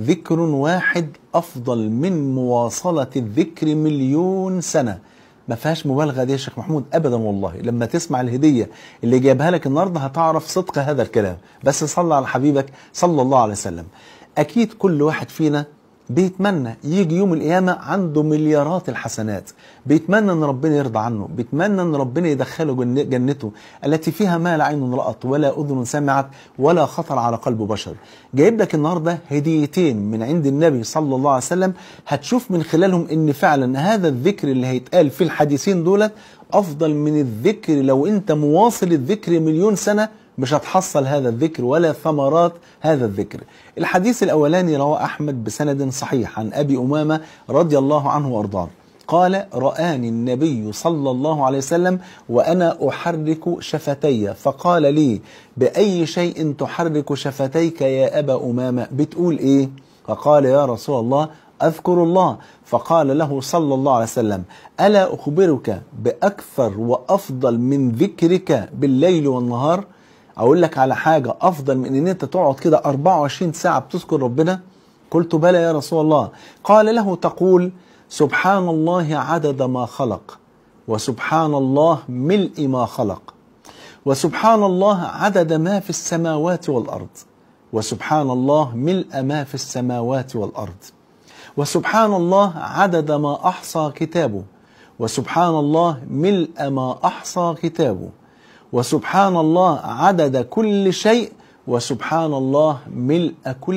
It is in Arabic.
ذكر واحد أفضل من مواصلة الذكر مليون سنة ما فيهاش مبالغه دي يا شيخ محمود ابدا والله لما تسمع الهديه اللي جايبها لك النهارده هتعرف صدق هذا الكلام بس صلى على حبيبك صلى الله عليه وسلم اكيد كل واحد فينا بيتمنى يجي يوم القيامة عنده مليارات الحسنات بيتمنى ان ربنا يرضى عنه بيتمنى ان ربنا يدخله جنته التي فيها ما لا عين رأت ولا أذن سمعت ولا خطر على قلب بشر جايب لك النهاردة هديتين من عند النبي صلى الله عليه وسلم هتشوف من خلالهم ان فعلا هذا الذكر اللي هيتقال في الحديثين دولت أفضل من الذكر لو انت مواصل الذكر مليون سنة مش هتحصل هذا الذكر ولا ثمرات هذا الذكر الحديث الأولاني رواه أحمد بسند صحيح عن أبي أمامة رضي الله عنه وأرضاه قال رآني النبي صلى الله عليه وسلم وأنا أحرك شفتي فقال لي بأي شيء تحرك شفتيك يا أبا أمامة بتقول إيه فقال يا رسول الله أذكر الله فقال له صلى الله عليه وسلم ألا أخبرك بأكثر وأفضل من ذكرك بالليل والنهار اقول لك على حاجه افضل من ان انت تقعد كده 24 ساعه بتذكر ربنا قلت بلى يا رسول الله قال له تقول سبحان الله عدد ما خلق وسبحان الله ملء ما خلق وسبحان الله عدد ما في السماوات والارض وسبحان الله ملء ما في السماوات والارض وسبحان الله عدد ما احصى كتابه وسبحان الله ملء ما احصى كتابه وسبحان الله عدد كل شيء وسبحان الله ملء كل